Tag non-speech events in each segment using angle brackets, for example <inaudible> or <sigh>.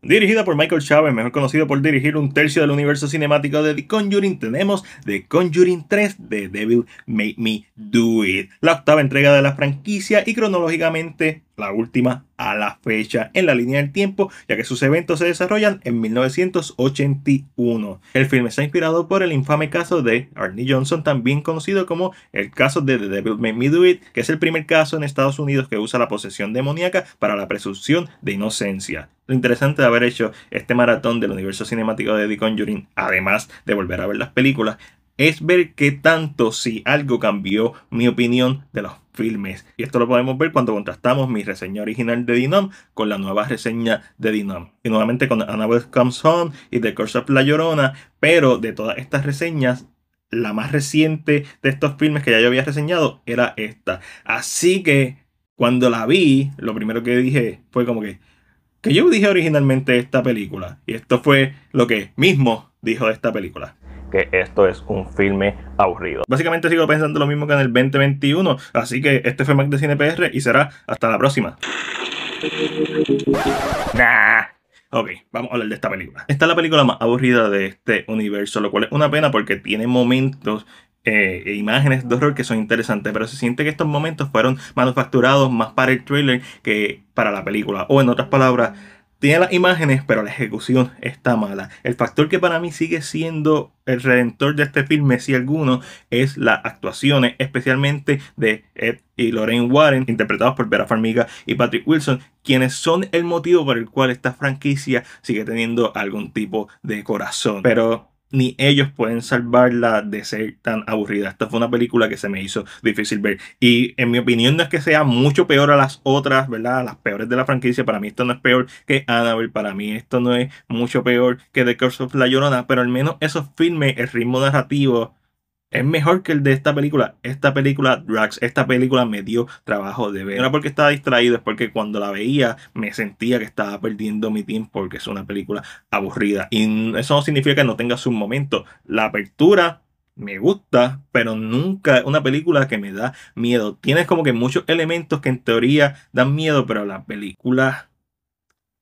Dirigida por Michael Chavez, mejor conocido por dirigir un tercio del universo cinemático de The Conjuring, tenemos The Conjuring 3 de Devil Made Me Do It, la octava entrega de la franquicia y cronológicamente la última a la fecha en la línea del tiempo, ya que sus eventos se desarrollan en 1981. El filme está inspirado por el infame caso de Arnie Johnson, también conocido como el caso de The Devil Made Me Do It, que es el primer caso en Estados Unidos que usa la posesión demoníaca para la presunción de inocencia. Lo interesante de haber hecho este maratón del universo cinemático de The Conjuring, además de volver a ver las películas, es ver qué tanto si algo cambió mi opinión de los filmes. Y esto lo podemos ver cuando contrastamos mi reseña original de Dinam con la nueva reseña de Dinam Y nuevamente con Annabelle Comes Home y The Curse of La Llorona, pero de todas estas reseñas la más reciente de estos filmes que ya yo había reseñado era esta. Así que cuando la vi, lo primero que dije fue como que, que yo dije originalmente esta película. Y esto fue lo que mismo dijo de esta película que esto es un filme aburrido. Básicamente sigo pensando lo mismo que en el 2021, así que este fue Mac de CinePR y será hasta la próxima. Ok, vamos a hablar de esta película. Esta es la película más aburrida de este universo, lo cual es una pena porque tiene momentos eh, e imágenes de horror que son interesantes, pero se siente que estos momentos fueron manufacturados más para el trailer que para la película. O en otras palabras, tiene las imágenes, pero la ejecución está mala. El factor que para mí sigue siendo el redentor de este filme, si alguno, es las actuaciones, especialmente de Ed y Lorraine Warren, interpretados por Vera Farmiga y Patrick Wilson, quienes son el motivo por el cual esta franquicia sigue teniendo algún tipo de corazón. Pero ni ellos pueden salvarla de ser tan aburrida. Esta fue una película que se me hizo difícil ver. Y en mi opinión no es que sea mucho peor a las otras, ¿verdad? las peores de la franquicia. Para mí esto no es peor que Annabelle. Para mí esto no es mucho peor que The Curse of La Llorona. Pero al menos eso filmes, el ritmo narrativo es mejor que el de esta película. Esta película Drax. esta película me dio trabajo de ver. No era porque estaba distraído, es porque cuando la veía me sentía que estaba perdiendo mi tiempo porque es una película aburrida. Y eso no significa que no tenga su momento. La apertura me gusta, pero nunca es una película que me da miedo. Tienes como que muchos elementos que en teoría dan miedo, pero la película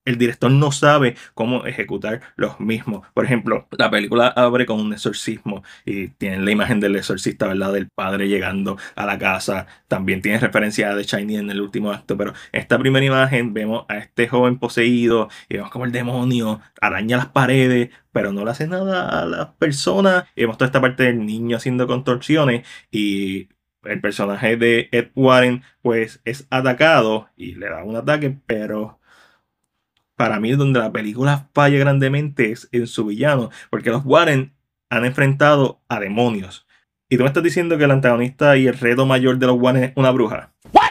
el director no sabe cómo ejecutar los mismos. Por ejemplo, la película abre con un exorcismo y tienen la imagen del exorcista, ¿verdad? Del padre llegando a la casa. También tiene referencia a The Shining en el último acto, pero en esta primera imagen vemos a este joven poseído y vemos como el demonio araña las paredes, pero no le hace nada a las personas. Y vemos toda esta parte del niño haciendo contorsiones y el personaje de Ed Warren pues es atacado y le da un ataque, pero para mí donde la película falla grandemente es en su villano, porque los Warren han enfrentado a demonios. Y tú me estás diciendo que el antagonista y el reto mayor de los Warren es una bruja. What?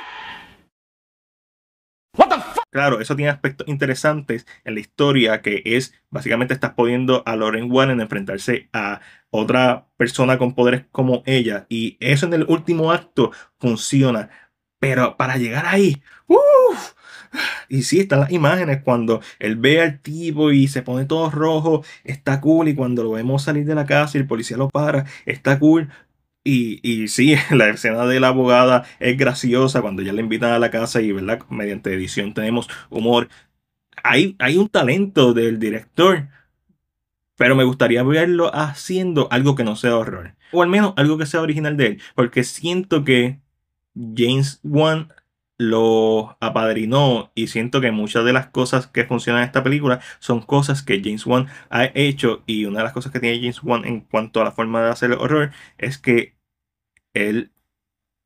What the fuck? Claro, eso tiene aspectos interesantes en la historia, que es básicamente estás poniendo a Lauren Warren enfrentarse a otra persona con poderes como ella. Y eso en el último acto funciona. Pero para llegar ahí, uff, y sí, están las imágenes cuando él ve al tipo y se pone todo rojo, está cool. Y cuando lo vemos salir de la casa y el policía lo para, está cool. Y, y sí, <laughs> la escena de la abogada es graciosa cuando ya le invitan a la casa y, ¿verdad? Mediante edición tenemos humor. Hay, hay un talento del director, pero me gustaría verlo haciendo algo que no sea horror. O al menos algo que sea original de él, porque siento que James Wan lo apadrinó y siento que muchas de las cosas que funcionan en esta película son cosas que James Wan ha hecho y una de las cosas que tiene James Wan en cuanto a la forma de hacer el horror es que él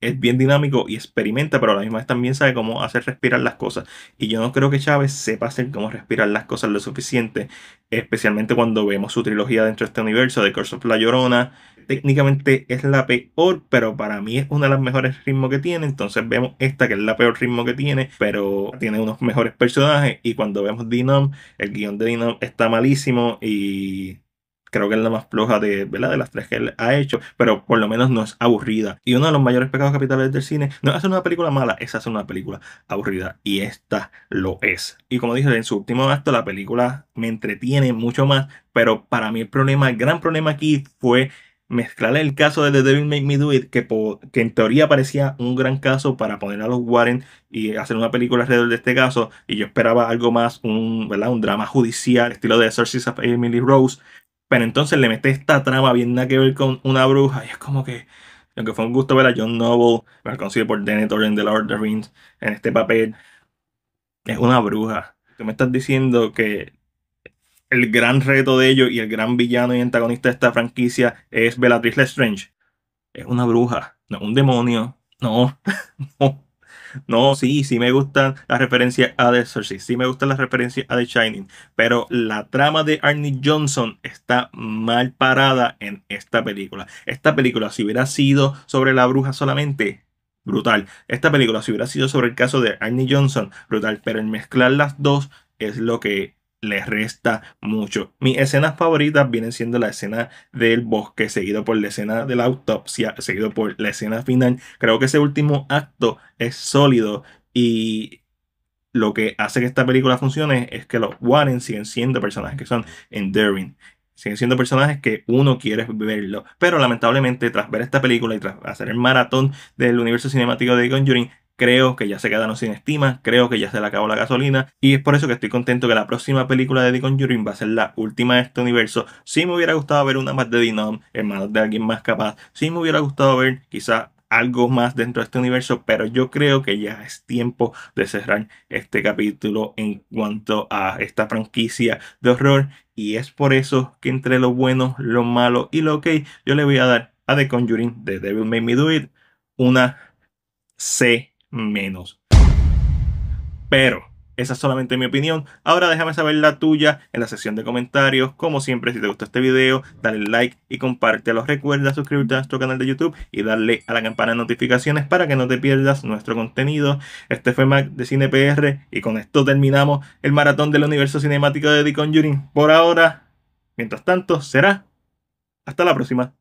es bien dinámico y experimenta, pero a la misma vez también sabe cómo hacer respirar las cosas. Y yo no creo que Chávez sepa hacer cómo respirar las cosas lo suficiente, especialmente cuando vemos su trilogía dentro de este universo, de Curse of La Llorona, técnicamente es la peor, pero para mí es una de las mejores ritmos que tiene. Entonces vemos esta que es la peor ritmo que tiene, pero tiene unos mejores personajes. Y cuando vemos Dinom, el guión de Dinom está malísimo y creo que es la más floja de, de las tres que él ha hecho, pero por lo menos no es aburrida. Y uno de los mayores pecados capitales del cine no es hacer una película mala, es hacer una película aburrida. Y esta lo es. Y como dije, en su último acto la película me entretiene mucho más, pero para mí el problema, el gran problema aquí fue mezclar el caso de The Devil Make Me Do It, que, en teoría parecía un gran caso para poner a los Warren y hacer una película alrededor de este caso, y yo esperaba algo más, un, drama judicial, estilo de Exorcist of Emily Rose, pero entonces le metí esta trama bien nada que ver con una bruja, y es como que, aunque fue un gusto ver a John Noble, me por Denethor en The Lord of the Rings, en este papel, es una bruja. Tú me estás diciendo que el gran reto de ello y el gran villano y antagonista de esta franquicia es Bellatrix Lestrange. Es una bruja, no un demonio. No, <laughs> no. No, sí, sí me gustan las referencias a The Exorcist, sí me gustan las referencias a The Shining, pero la trama de Arnie Johnson está mal parada en esta película. Esta película, si hubiera sido sobre la bruja solamente, brutal. Esta película, si hubiera sido sobre el caso de Arnie Johnson, brutal, pero el mezclar las dos es lo que le resta mucho. Mis escenas favoritas vienen siendo la escena del bosque, seguido por la escena de la autopsia, seguido por la escena final. Creo que ese último acto es sólido y lo que hace que esta película funcione es que los Warren siguen siendo personajes que son enduring. Siguen siendo personajes que uno quiere verlo. Pero lamentablemente, tras ver esta película y tras hacer el maratón del universo cinemático de Conjuring, Creo que ya se quedaron sin estima, creo que ya se le acabó la gasolina y es por eso que estoy contento que la próxima película de The Conjuring va a ser la última de este universo. Sí me hubiera gustado ver una más de Dinom en más de alguien más capaz. Sí me hubiera gustado ver quizá algo más dentro de este universo, pero yo creo que ya es tiempo de cerrar este capítulo en cuanto a esta franquicia de horror y es por eso que entre lo bueno, lo malo y lo ok, yo le voy a dar a The Conjuring de Devil Made Me Do It una C menos. Pero esa es solamente mi opinión. Ahora déjame saber la tuya en la sección de comentarios. Como siempre, si te gustó este video, dale like y compártelo. Recuerda suscribirte a nuestro canal de YouTube y darle a la campana de notificaciones para que no te pierdas nuestro contenido. Este fue Mac de CinePR y con esto terminamos el maratón del universo cinemático de The Conjuring. Por ahora, mientras tanto, será. Hasta la próxima.